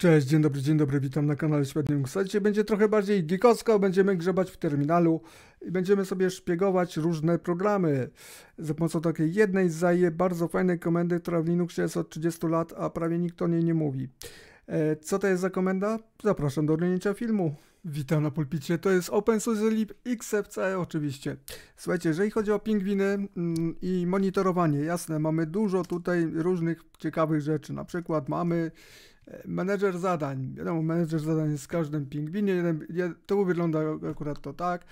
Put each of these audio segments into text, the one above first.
Cześć, dzień dobry, dzień dobry, witam na kanale Średnim Dzisiaj będzie trochę bardziej geekowsko, będziemy grzebać w terminalu i będziemy sobie szpiegować różne programy za pomocą takiej jednej zaje bardzo fajnej komendy, która w Linuxie jest od 30 lat, a prawie nikt o niej nie mówi. E, co to jest za komenda? Zapraszam do oglądania filmu. Witam na pulpicie, to jest OpenSUSE Lib XFCE oczywiście. Słuchajcie, jeżeli chodzi o pingwiny mm, i monitorowanie, jasne, mamy dużo tutaj różnych ciekawych rzeczy, na przykład mamy E, menedżer zadań. Wiadomo, menedżer zadań jest w każdym pingwinie. Jeden, to wygląda akurat to tak.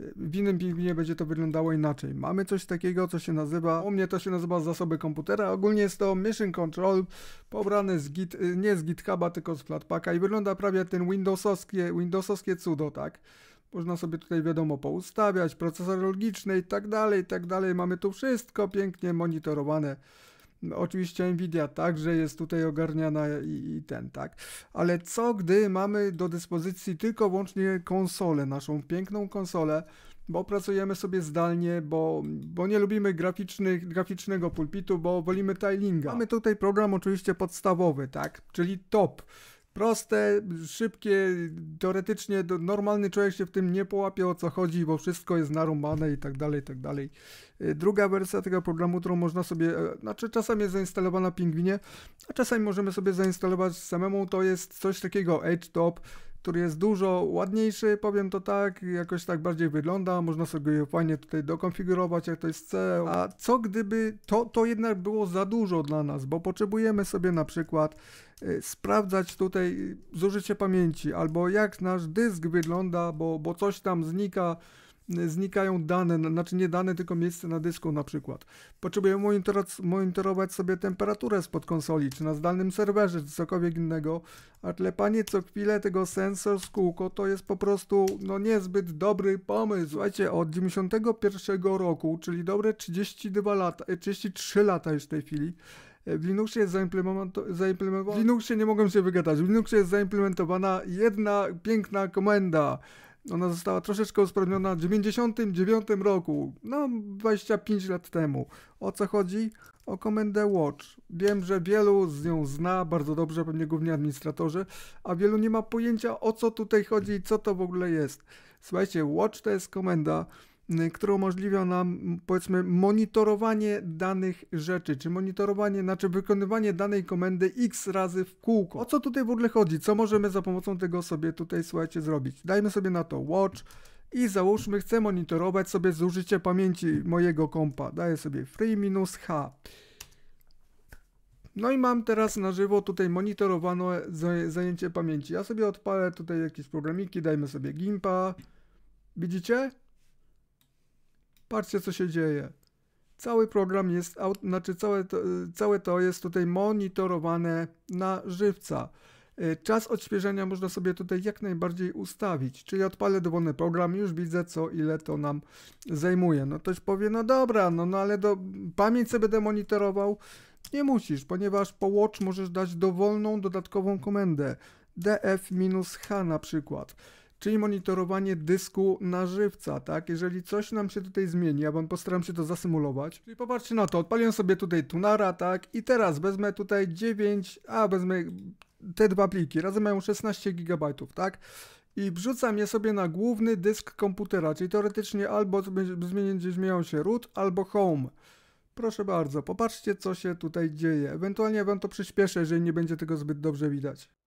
E, w innym pingwinie będzie to wyglądało inaczej. Mamy coś takiego, co się nazywa, u mnie to się nazywa zasoby komputera. Ogólnie jest to Mission Control pobrane z Git, e, nie z GitHuba, tylko z Flatpaka i wygląda prawie ten Windowsowskie, Windowsowskie cudo, tak? Można sobie tutaj wiadomo poustawiać, procesor logiczny i tak dalej, i tak dalej. Mamy tu wszystko pięknie monitorowane no, oczywiście Nvidia także jest tutaj ogarniana i, i, ten, tak. Ale co gdy mamy do dyspozycji tylko łącznie konsolę, naszą piękną konsolę, bo pracujemy sobie zdalnie, bo, bo nie lubimy graficznych, graficznego pulpitu, bo wolimy tilinga. Mamy tutaj program oczywiście podstawowy, tak, czyli top proste, szybkie, teoretycznie normalny człowiek się w tym nie połapie o co chodzi, bo wszystko jest narumane i tak dalej, i tak dalej. Y, druga wersja tego programu, którą można sobie, e, znaczy czasami jest zainstalowana Pingwinie, a czasami możemy sobie zainstalować samemu, to jest coś takiego HTOP, który jest dużo ładniejszy, powiem to tak, jakoś tak bardziej wygląda, można sobie go fajnie tutaj dokonfigurować, jak to jest C, a co gdyby to, to jednak było za dużo dla nas, bo potrzebujemy sobie na przykład y, sprawdzać tutaj y, zużycie pamięci, albo jak nasz dysk wygląda, bo, bo coś tam znika, znikają dane, znaczy nie dane, tylko miejsce na dysku na przykład. Potrzebuję monitorować sobie temperaturę spod konsoli, czy na zdalnym serwerze, czy cokolwiek innego, a tlepanie co chwilę tego sensor z kółko to jest po prostu no niezbyt dobry pomysł. Słuchajcie, od 91 roku, czyli dobre 32 lata, 33 e, lata już w tej chwili, e, w Linuxie jest zaimplementowana. W Linuxie nie mogę się wygadać. W Linuxie jest zaimplementowana jedna piękna komenda. Ona została troszeczkę usprawniona w 99 roku, no 25 lat temu. O co chodzi? O komendę Watch. Wiem, że wielu z nią zna bardzo dobrze, pewnie głównie administratorzy, a wielu nie ma pojęcia o co tutaj chodzi i co to w ogóle jest. Słuchajcie, Watch to jest komenda, Y, które umożliwia nam, powiedzmy, monitorowanie danych rzeczy, czy monitorowanie, znaczy wykonywanie danej komendy x razy w kółko. O co tutaj w ogóle chodzi? Co możemy za pomocą tego sobie tutaj, słuchajcie, zrobić? Dajmy sobie na to watch i załóżmy, chcę monitorować sobie zużycie pamięci mojego kompa. Daję sobie free-h. No i mam teraz na żywo tutaj monitorowane zajęcie pamięci. Ja sobie odpalę tutaj jakieś programiki, dajmy sobie GIMPa. Widzicie? Patrzcie, co się dzieje. Cały program jest, znaczy całe to, y, całe to jest tutaj monitorowane na żywca. Y, czas odświeżenia można sobie tutaj jak najbardziej ustawić, czyli odpalę dowolny program, już widzę co ile to nam zajmuje. No ktoś powie, no dobra, no, no ale do, pamięć sobie będę monitorował. Nie musisz, ponieważ po watch możesz dać dowolną dodatkową komendę df-h na przykład czyli monitorowanie dysku na żywca, tak? Jeżeli coś nam się tutaj zmieni, ja wam postaram się to zasymulować. Czyli popatrzcie na to, odpaliłem sobie tutaj tunara, tak? I teraz wezmę tutaj 9, a wezmę te dwa pliki, razem mają 16 GB, tak? i wrzucam je sobie na główny dysk komputera, czyli teoretycznie albo będzie zmieniają się root, albo home. Proszę bardzo, popatrzcie co się tutaj dzieje. Ewentualnie wam to przyspieszę, jeżeli nie będzie tego zbyt dobrze widać.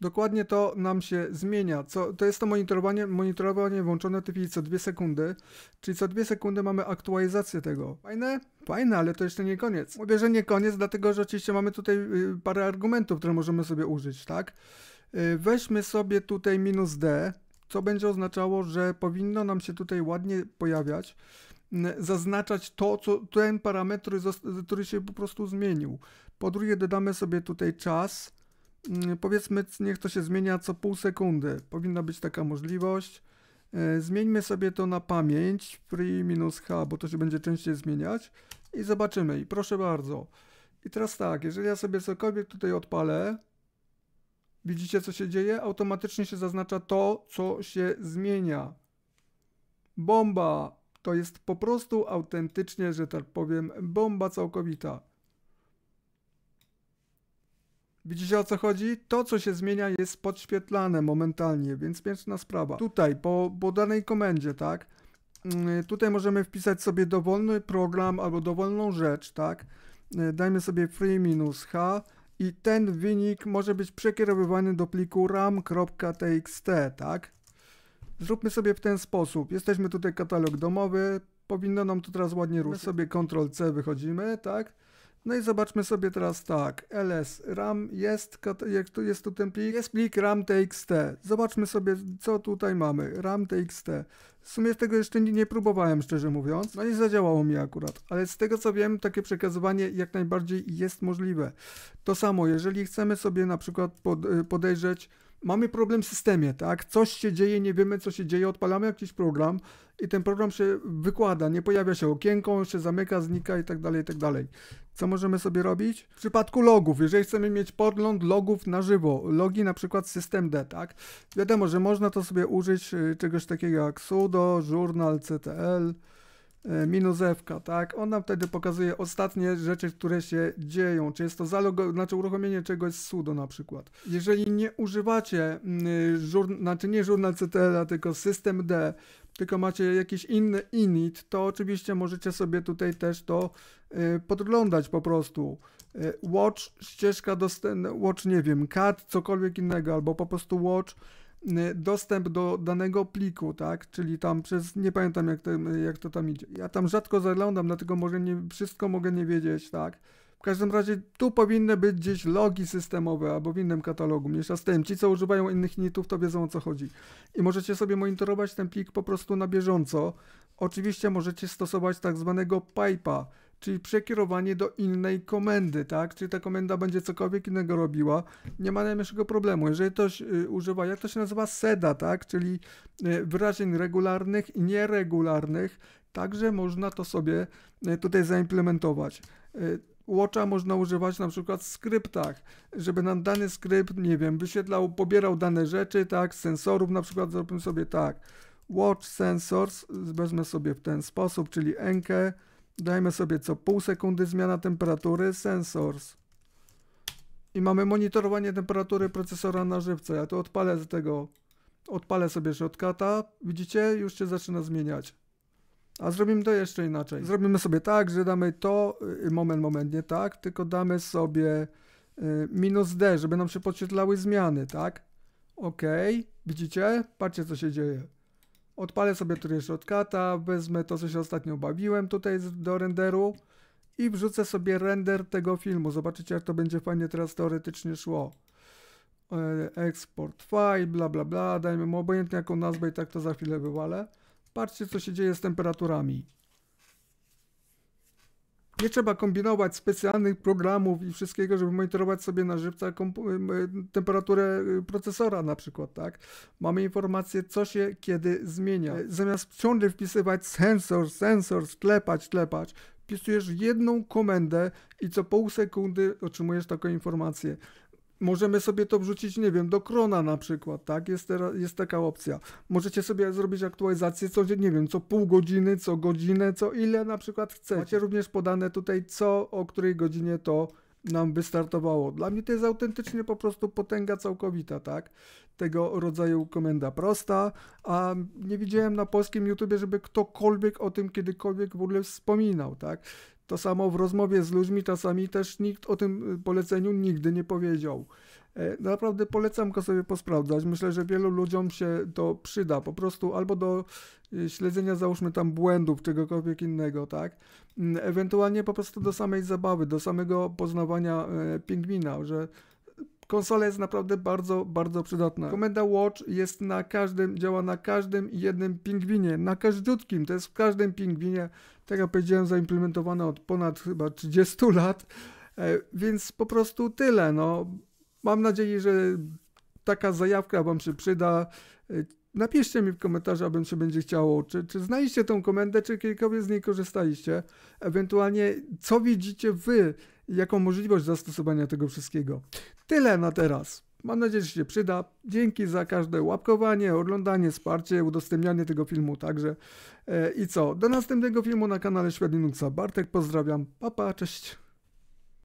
Dokładnie to nam się zmienia. Co, to jest to monitorowanie, monitorowanie włączone typi co 2 sekundy, czyli co 2 sekundy mamy aktualizację tego. Fajne? Fajne, ale to jeszcze nie koniec. Mówię, że nie koniec, dlatego że oczywiście mamy tutaj y, parę argumentów, które możemy sobie użyć, tak? Y, weźmy sobie tutaj minus D, co będzie oznaczało, że powinno nam się tutaj ładnie pojawiać, zaznaczać to, co ten parametr, który się po prostu zmienił. Po drugie, dodamy sobie tutaj czas Mm, powiedzmy, niech to się zmienia co pół sekundy. Powinna być taka możliwość. E, zmieńmy sobie to na pamięć, free minus h, bo to się będzie częściej zmieniać i zobaczymy. I proszę bardzo. I teraz tak, jeżeli ja sobie cokolwiek tutaj odpalę, widzicie co się dzieje? Automatycznie się zaznacza to, co się zmienia. Bomba! To jest po prostu autentycznie, że tak powiem, bomba całkowita. Widzicie o co chodzi? To, co się zmienia, jest podświetlane momentalnie, więc piękna sprawa. Tutaj, po, po danej komendzie, tak? Mm, tutaj możemy wpisać sobie dowolny program albo dowolną rzecz, tak? E, dajmy sobie free minus h i ten wynik może być przekierowywany do pliku ram.txt, tak? Zróbmy sobie w ten sposób. Jesteśmy tutaj katalog domowy, powinno nam to teraz ładnie ruszyć. Znaczy- sobie Ctrl C wychodzimy, tak? No i zobaczmy sobie teraz tak, ls ram jest, jest, jest tu ten plik, jest plik ram txt. Zobaczmy sobie, co tutaj mamy, ram txt. W sumie tego jeszcze nie, nie próbowałem, szczerze mówiąc, no nie zadziałało mi akurat, ale z tego co wiem, takie przekazywanie jak najbardziej jest możliwe. To samo, jeżeli chcemy sobie na przykład pod, y, podejrzeć, mamy problem w systemie, tak? Coś się dzieje, nie wiemy co się dzieje, odpalamy jakiś program i ten program się wykłada, nie pojawia się okienko, on się zamyka, znika i tak dalej, i tak dalej. Co możemy sobie robić? W przypadku logów, jeżeli chcemy mieć podgląd logów na żywo, logi na przykład systemd, tak? Wiadomo, że można to sobie użyć y, czegoś takiego jak sudo, journal, ctl, E, minuzewka tak? On nam wtedy pokazuje ostatnie rzeczy, które się dzieją. Czy jest to zalogo, znaczy uruchomienie czegoś z sudo na przykład. Jeżeli nie używacie, mm, żur, znaczy nie żurnal CTL, tylko system D, tylko macie jakiś inny init, to oczywiście możecie sobie tutaj też to e, podglądać po prostu. E, watch, ścieżka dostępna, watch, nie wiem, cat, cokolwiek innego, albo po prostu watch, Y, dostęp do danego pliku, tak? Czyli tam przez, nie pamiętam jak to, y, jak to tam idzie. Ja tam rzadko zaglądam, dlatego może nie, wszystko mogę nie wiedzieć, tak? W każdym razie tu powinny być gdzieś logi systemowe albo w innym katalogu. Mniejsza z tym, ci co używają innych nitów to wiedzą o co chodzi. I możecie sobie monitorować ten plik po prostu na bieżąco. Oczywiście możecie stosować tak zwanego pipa, czyli przekierowanie do innej komendy, tak? Czyli ta komenda będzie cokolwiek innego robiła, nie ma najmniejszego problemu. Jeżeli ktoś y, używa, jak to się nazywa, SEDA, tak? Czyli y, wyrażeń regularnych i nieregularnych, także można to sobie y, tutaj zaimplementować. Watcha można używać na przykład w skryptach, żeby nam dany skrypt, nie wiem, wyświetlał, pobierał dane rzeczy, tak, sensorów na przykład, zrobimy sobie tak, watch sensors, wezmę sobie w ten sposób, czyli enke Dajmy sobie co pół sekundy zmiana temperatury sensors. I mamy monitorowanie temperatury procesora na żywca. Ja to odpalę z tego, odpalę sobie shortcutta. Widzicie? Już się zaczyna zmieniać. A zrobimy to jeszcze inaczej. Zrobimy sobie tak, że damy to, y, moment, moment, nie tak, tylko damy sobie y, minus D, żeby nam się podświetlały zmiany, tak? Ok, widzicie? Patrzcie co się dzieje. Odpalę sobie tutaj shortcuta, wezmę to, co się ostatnio bawiłem tutaj do renderu i wrzucę sobie render tego filmu. Zobaczycie, jak to będzie fajnie teraz teoretycznie szło. E, export file, bla bla bla, dajmy mu obojętnie jaką nazwę i tak to za chwilę wywalę. Patrzcie, co się dzieje z temperaturami nie trzeba kombinować specjalnych programów i wszystkiego, żeby monitorować sobie na żywca y, y, temperaturę y, procesora na przykład, tak? Mamy informację, co się kiedy zmienia. E, zamiast ciągle wpisywać sensor, sensor, sklepać, klepać, wpisujesz jedną komendę i co pół sekundy otrzymujesz taką informację. Możemy sobie to wrzucić, nie wiem, do krona na przykład, tak? Jest, teraz, jest taka opcja. Możecie sobie zrobić aktualizację co, nie wiem, co pół godziny, co godzinę, co ile na przykład chcecie. Macie również podane tutaj, co, o której godzinie to nam wystartowało. Dla mnie to jest autentycznie po prostu potęga całkowita, tak? Tego rodzaju komenda prosta, a nie widziałem na polskim YouTubie, żeby ktokolwiek o tym kiedykolwiek w ogóle wspominał, tak? To samo w rozmowie z ludźmi czasami też nikt o tym y, poleceniu nigdy nie powiedział. E, naprawdę polecam go sobie posprawdzać. Myślę, że wielu ludziom się to przyda. Po prostu albo do y, śledzenia, załóżmy tam błędów, czegokolwiek innego, tak? Mm, ewentualnie po prostu do samej zabawy, do samego poznawania e, pingwina, że Konsola jest naprawdę bardzo, bardzo przydatna. Komenda Watch jest na każdym, działa na każdym jednym pingwinie, na każdutkim, to jest w każdym pingwinie, tak jak powiedziałem, zaimplementowana od ponad chyba 30 lat, e, więc po prostu tyle, no. Mam nadzieję, że taka zajawka Wam się przyda. E, napiszcie mi w komentarzu, abym się będzie chciało, czy, czy znaliście tą komendę, czy kiedykolwiek z niej korzystaliście. Ewentualnie, co widzicie Wy, jaką możliwość zastosowania tego wszystkiego. Tyle na teraz. Mam nadzieję, że się przyda. Dzięki za każde łapkowanie, oglądanie, wsparcie, udostępnianie tego filmu także. E, I co? Do następnego filmu na kanale Świat Linuxa. Bartek, pozdrawiam. Papa, pa, cześć.